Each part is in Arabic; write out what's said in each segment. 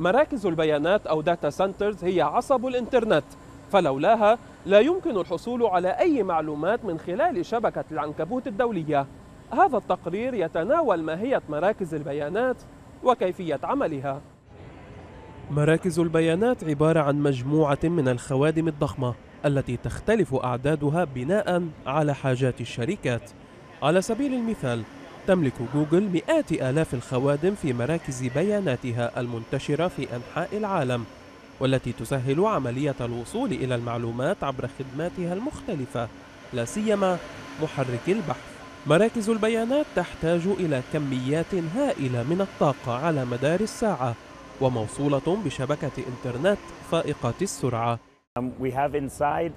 مراكز البيانات أو داتا سنترز هي عصب الإنترنت فلولاها لا يمكن الحصول على أي معلومات من خلال شبكة العنكبوت الدولية هذا التقرير يتناول ماهية مراكز البيانات وكيفية عملها مراكز البيانات عبارة عن مجموعة من الخوادم الضخمة التي تختلف أعدادها بناء على حاجات الشركات على سبيل المثال تملك جوجل مئات آلاف الخوادم في مراكز بياناتها المنتشرة في أنحاء العالم والتي تسهل عملية الوصول إلى المعلومات عبر خدماتها المختلفة لا سيما محرك البحث مراكز البيانات تحتاج إلى كميات هائلة من الطاقة على مدار الساعة وموصولة بشبكة إنترنت فائقة السرعة. Um, we have inside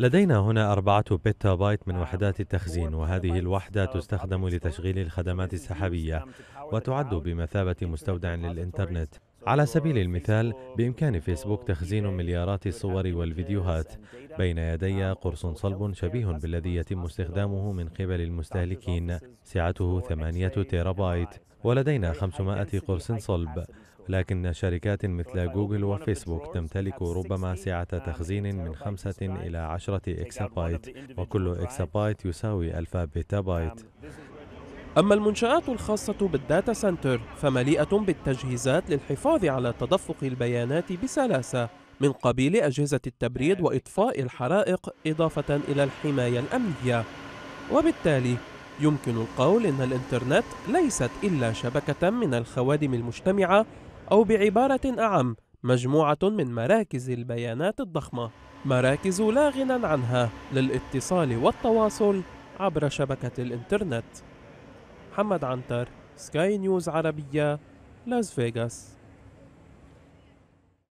لدينا هنا أربعة بيتا بايت من وحدات التخزين وهذه الوحدة تستخدم لتشغيل الخدمات السحابية وتعد بمثابة مستودع للإنترنت على سبيل المثال بإمكان فيسبوك تخزين مليارات الصور والفيديوهات بين يدي قرص صلب شبيه بالذي يتم استخدامه من قبل المستهلكين سعته 8 تيرابايت ولدينا 500 قرص صلب لكن شركات مثل جوجل وفيسبوك تمتلك ربما سعة تخزين من 5 إلى 10 إكسابايت وكل إكسابايت يساوي ألف بيتا بايت أما المنشآت الخاصة بالداتا سنتر فمليئة بالتجهيزات للحفاظ على تدفق البيانات بسلاسة من قبيل أجهزة التبريد وإطفاء الحرائق إضافة إلى الحماية الأمنية وبالتالي يمكن القول إن الإنترنت ليست إلا شبكة من الخوادم المجتمعة أو بعبارة أعم مجموعة من مراكز البيانات الضخمة مراكز لا غنى عنها للاتصال والتواصل عبر شبكة الإنترنت محمد عنتر سكاي نيوز عربية لاس فيغاس